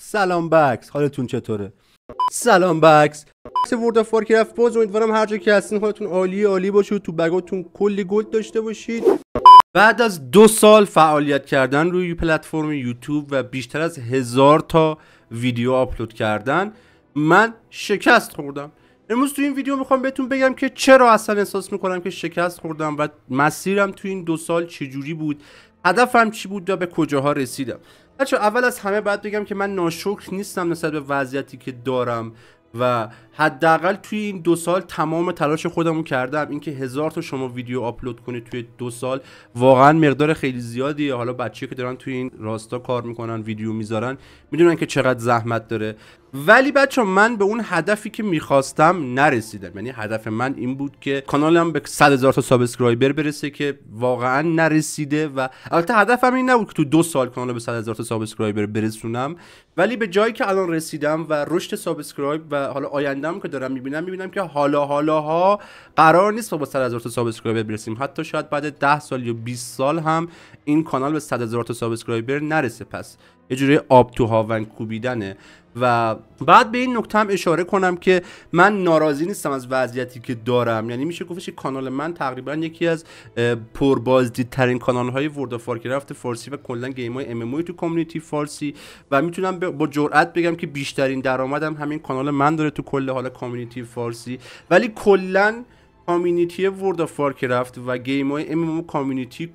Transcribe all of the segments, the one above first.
سلام بکس حالتون چطوره سلام بکس بکس ورد اف رفت باز امیدوارم هر جا که هستین حالتون عالی عالی باشه تو بگاتون کلی گل داشته باشید بعد از دو سال فعالیت کردن روی پلتفرم یوتیوب و بیشتر از هزار تا ویدیو آپلود کردن من شکست خوردم امروز تو این ویدیو میخوام بهتون بگم که چرا اصلا احساس میکنم که شکست خوردم و مسیرم تو این دو سال چجوری بود هدفم چی بود و به کجاها رسیدم بچه اول از همه باید بگم که من ناشکر نیستم نسبت به وضعیتی که دارم و حداقل توی این دو سال تمام تلاش خودمون کردم اینکه هزار تا شما ویدیو آپلود کنید توی دو سال واقعا مقدار خیلی زیادیه حالا بچه که دارن توی این راستا کار میکنن ویدیو میذارن میدونن که چقدر زحمت داره ولی بچه من به اون هدفی که میخواستم نرسیدم یعنی هدف من این بود که کانالم به 100 هزار تا سابسکرایبر برسه که واقعا نرسیده و البته هدفم این نبود که تو دو سال کانال به 100 هزار تا سابسکرایبر برسونم ولی به جایی که الان رسیدم و رشد سابسکرایب و حالا آیندهم که دارم میبینم میبینم که حالا حالا ها قرار نیست با 100 هزار تا سابسکرایبر برسیم حتی شاید بعد 10 سال یا 20 سال هم این کانال به 100 هزار تا سابسکرایبر نرسه پس یه جوری آب تو هاون کوبیدنه و بعد به این نکته هم اشاره کنم که من ناراضی نیستم از وضعیتی که دارم یعنی میشه گفتش کانال من تقریبا یکی از پربازدیدترین کانال های ورد فارکرافت فارسی و کلا گیم های ام تو کامیونیتی فارسی و میتونم با جرئت بگم که بیشترین درآمدم همین کانال من داره تو کل حالا کامیونیتی فارسی ولی کلا کامیونیتی ورد اف رفت و گیم های ام کامیونیتی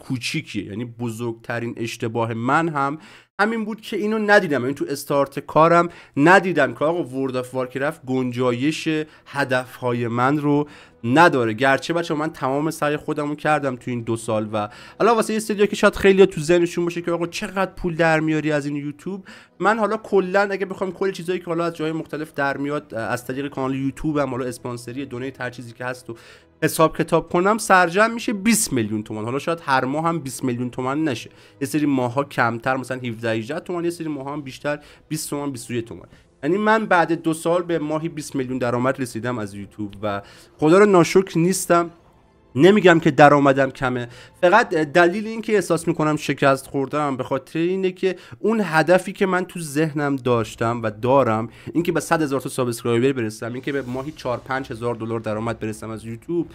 یعنی بزرگترین اشتباه من هم همین بود که اینو ندیدم این یعنی تو استارت کارم ندیدم که آقا ورد آف وارکرفت گنجایش هدفهای من رو نداره گرچه بچه من تمام سعی خودم رو کردم تو این دو سال و حالا واسه یه سری که شاید خیلی تو ذهنشون باشه که آقا چقدر پول در میاری از این یوتیوب من حالا کلا اگه بخوام کل چیزایی که حالا از جای مختلف در میاد از طریق کانال هم حالا اسپانسری دونه هر چیزی که هست و حساب کتاب کنم سرجم میشه 20 میلیون تومان حالا شاید هر ماه هم 20 میلیون تومان نشه یه سری ماها کمتر مثلا 17 18 تومان یه سری ماها هم بیشتر 20 تومان 21 تومان یعنی من بعد دو سال به ماهی 20 میلیون درآمد رسیدم از یوتیوب و خدا رو ناشکر نیستم نمیگم که درآمدم کمه فقط دلیل اینکه احساس میکنم شکست خوردم به خاطر اینه که اون هدفی که من تو ذهنم داشتم و دارم اینکه به 100 هزار تا سابسکرایبر برسم اینکه به ماهی 4 5 هزار دلار درآمد برسم از یوتیوب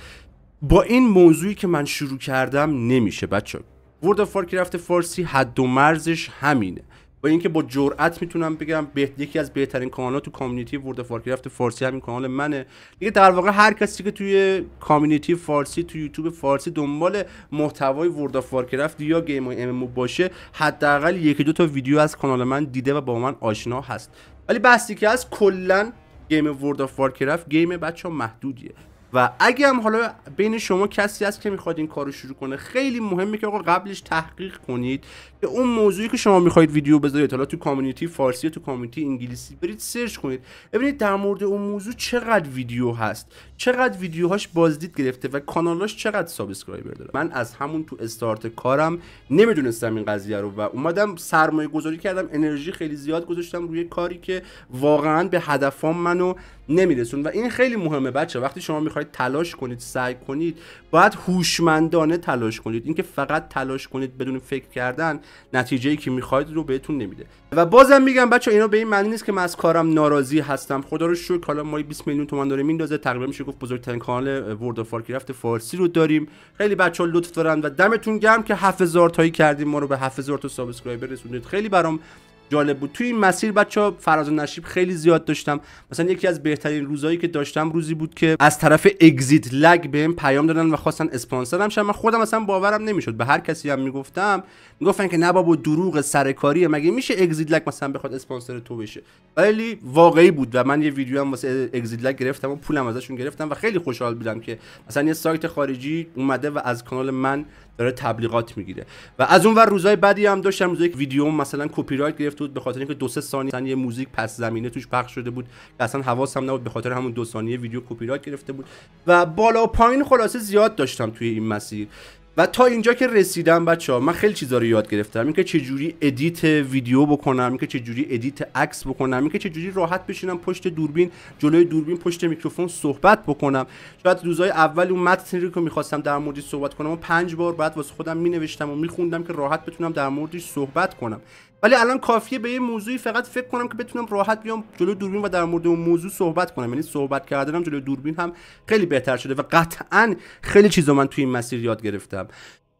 با این موضوعی که من شروع کردم نمیشه بچه ورد آف رفته فارسی حد و مرزش همینه با اینکه با جرئت میتونم بگم به یکی از بهترین ها تو کامیونیتی ورد اف وارکرافت فارسی همین کانال منه دیگه در واقع هر کسی که توی کامیونیتی فارسی تو یوتیوب فارسی دنبال محتوای ورد اف وارکرافت یا گیم های ام باشه حداقل یکی دو تا ویدیو از کانال من دیده و با من آشنا هست ولی بحثی که هست کلا گیم ورد اف وارکرافت گیم بچه محدودیه و اگه هم حالا بین شما کسی هست که میخواد این کارو شروع کنه خیلی مهمه که آقا قبلش تحقیق کنید به اون موضوعی که شما میخواید ویدیو بذارید حالا تو کامیونیتی فارسی تو کامیونیتی انگلیسی برید سرچ کنید ببینید در مورد اون موضوع چقدر ویدیو هست چقدر ویدیوهاش بازدید گرفته و کانالاش چقدر سابسکرایبر داره من از همون تو استارت کارم نمیدونستم این قضیه رو و اومدم سرمایه گذاری کردم انرژی خیلی زیاد گذاشتم روی کاری که واقعا به هدفام منو نمیرسون و این خیلی مهمه بچه وقتی شما تلاش کنید سعی کنید باید هوشمندانه تلاش کنید اینکه فقط تلاش کنید بدون فکر کردن نتیجه ای که میخواید رو بهتون نمیده و بازم میگم بچه اینا به این معنی نیست که من از کارم ناراضی هستم خدا رو شکر حالا ما 20 میلیون تومان داره میندازه تقریبا میشه گفت بزرگترین کانال ورد اف رفت فارسی رو داریم خیلی بچه ها لطف دارن و دمتون گرم که 7000 تایی کردیم ما رو به 7000 تا سابسکرایبر رسوندید خیلی برام جالب بود توی این مسیر بچه فراز و نشیب خیلی زیاد داشتم مثلا یکی از بهترین روزایی که داشتم روزی بود که از طرف اگزیت لگ بهم پیام دادن و خواستن اسپانسرم شدن من خودم مثلا باورم نمیشد به هر کسی هم میگفتم میگفتن که نه بابا دروغ سرکاریه مگه میشه اگزیت لگ مثلا بخواد اسپانسر تو بشه ولی واقعی بود و من یه ویدیو هم واسه اگزیت لگ گرفتم و پولم ازشون گرفتم و خیلی خوشحال بودم که مثلا یه سایت خارجی اومده و از کانال من داره تبلیغات میگیره و از اون ور روزای بعدی هم داشتم روزای ویدیو مثلا کپی رایت گرفته بود به خاطر اینکه دو سه ثانیه یه موزیک پس زمینه توش پخش شده بود که اصلا حواسم نبود به خاطر همون دو ثانیه ویدیو کپی رایت گرفته بود و بالا و پایین خلاصه زیاد داشتم توی این مسیر و تا اینجا که رسیدم بچه ها من خیلی چیزا رو یاد گرفتم اینکه جوری ادیت ویدیو بکنم اینکه جوری ادیت عکس بکنم اینکه جوری راحت بشینم پشت دوربین جلوی دوربین پشت میکروفون صحبت بکنم شاید روزهای اول اون متن رو که میخواستم در موردش صحبت کنم و پنج بار بعد واسه خودم مینوشتم و میخوندم که راحت بتونم در موردش صحبت کنم ولی الان کافیه به یه موضوعی فقط فکر کنم که بتونم راحت بیام جلو دوربین و در مورد اون موضوع صحبت کنم یعنی صحبت کردنم جلو دوربین هم خیلی بهتر شده و قطعا خیلی چیزا من توی این مسیر یاد گرفتم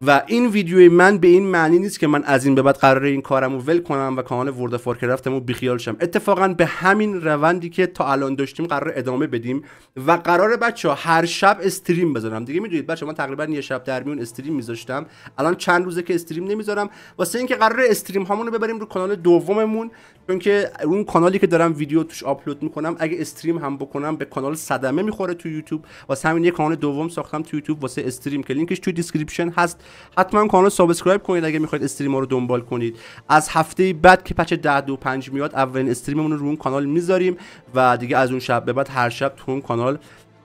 و این ویدیوی من به این معنی نیست که من از این به بعد قراره این کارم ول کنم و کانال ورد فارکرفتم بیخیال شم اتفاقا به همین روندی که تا الان داشتیم قرار ادامه بدیم و قرار بچه هر شب استریم بذارم دیگه میدونید بچه من تقریبا یه شب در میون استریم میذاشتم الان چند روزه که استریم نمیذارم واسه اینکه قرار استریم هامون رو ببریم رو کانال دوممون چون که اون کانالی که دارم ویدیو توش آپلود میکنم اگه استریم هم بکنم به کانال صدمه میخوره تو یوتیوب واسه همین یه کانال دوم ساختم تو یوتیوب واسه استریم که لینکش تو دیسکریپشن هست حتما کانال سابسکرایب کنید اگه میخواید استریم ها رو دنبال کنید از هفته بعد که پچه ده دو پنج میاد اولین استریممون رو, رو اون کانال میذاریم و دیگه از اون شب به بعد هر شب تو اون کانال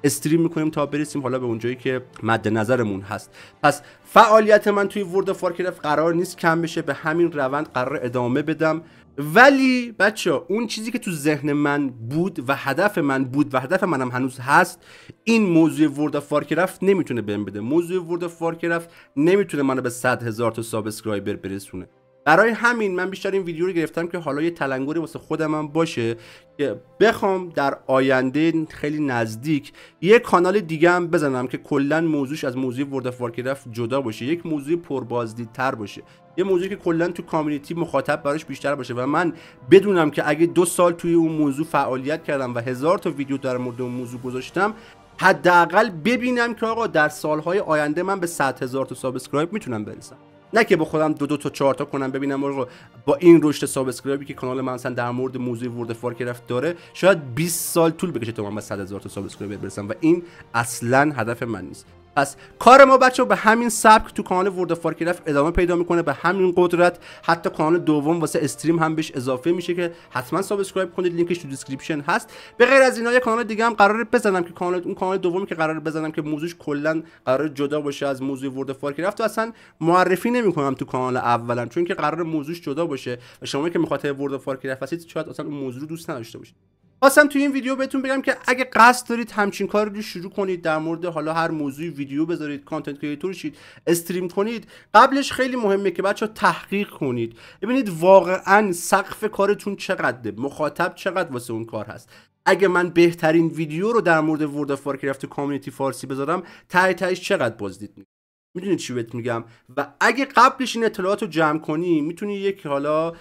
استریم میکنیم تا برسیم حالا به اونجایی که مد نظرمون هست پس فعالیت من توی ورد فارکرفت قرار نیست کم بشه به همین روند قرار ادامه بدم ولی بچه ها اون چیزی که تو ذهن من بود و هدف من بود و هدف منم هنوز هست این موضوع ورد آف رفت نمیتونه بهم بده موضوع ورد آف رفت نمیتونه منو به 100 هزار تا سابسکرایبر برسونه برای همین من بیشتر این ویدیو رو گرفتم که حالا یه تلنگری واسه خودم هم باشه که بخوام در آینده خیلی نزدیک یه کانال دیگه هم بزنم که کلا موضوعش از موضوع ورد اف جدا باشه یک موضوع پربازدیدتر باشه یه موضوعی که کلا تو کامیونیتی مخاطب براش بیشتر باشه و من بدونم که اگه دو سال توی اون موضوع فعالیت کردم و هزار تا ویدیو در مورد اون موضوع گذاشتم حداقل ببینم که آقا در سالهای آینده من به 100 هزار تا سابسکرایب میتونم برسم نه که با خودم دو دو تا چهار تا کنم ببینم رو با این رشد سابسکرایبی که کانال من مثلا در مورد موضوع ورد کرافت داره شاید 20 سال طول بکشه تا من به 100 هزار تا سابسکرایبر برسم و این اصلا هدف من نیست پس کار ما بچه به همین سبک تو کانال ورد رفت ادامه پیدا میکنه به همین قدرت حتی کانال دوم واسه استریم هم بهش اضافه میشه که حتما سابسکرایب کنید لینکش تو دیسکریپشن هست به غیر از اینا یه کانال دیگه هم قرار بزنم که کانال اون کانال دومی که قرار بزنم که موضوعش کلا قرار جدا باشه از موضوع ورد رفت و اصلا معرفی نمیکنم تو کانال اولم چون که قرار موضوعش جدا باشه و شما که مخاطب ورد رفت هستید شاید اصلا اون موضوع رو دوست نداشته باشید خواستم توی این ویدیو بهتون بگم که اگه قصد دارید همچین کار رو شروع کنید در مورد حالا هر موضوعی ویدیو بذارید کانتنت کریتور شید استریم کنید قبلش خیلی مهمه که بچه تحقیق کنید ببینید واقعا سقف کارتون چقدره مخاطب چقدر واسه اون کار هست اگه من بهترین ویدیو رو در مورد ورد اف وارکرافت کامیونیتی فارسی بذارم تای تایش چقدر بازدید میدونید چی بهت میگم و اگه قبلش این اطلاعات رو جمع کنی میتونی یک حالا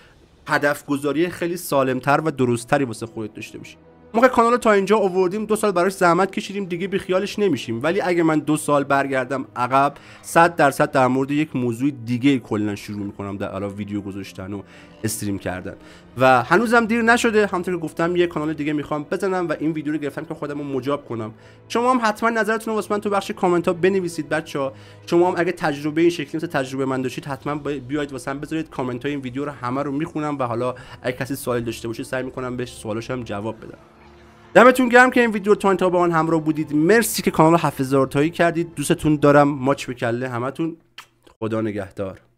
هدف گذاری خیلی سالمتر و درستتری واسه خودت داشته باشی ما که کانال تا اینجا آوردیم دو سال براش زحمت کشیدیم دیگه بی خیالش نمیشیم ولی اگه من دو سال برگردم عقب 100 درصد در مورد یک موضوع دیگه کلا شروع میکنم در علاوه ویدیو گذاشتن و استریم کردن و هنوزم دیر نشده همونطور که گفتم یه کانال دیگه میخوام بزنم و این ویدیو رو گرفتم که خودم رو مجاب کنم شما هم حتما نظرتون رو تو بخش کامنت ها بنویسید بچه ها شما هم اگه تجربه این شکلی مثل تجربه من داشتید حتما بیاید واسه من بذارید کامنت های این ویدیو رو همه رو میخونم و حالا اگه کسی سوال داشته باشه سعی میکنم بهش سوالش هم جواب بدم دمتون گرم که این ویدیو تا تا با آن همراه بودید مرسی که کانال 7000 تایی کردید دوستتون دارم ماچ به کله همتون خدا نگهدار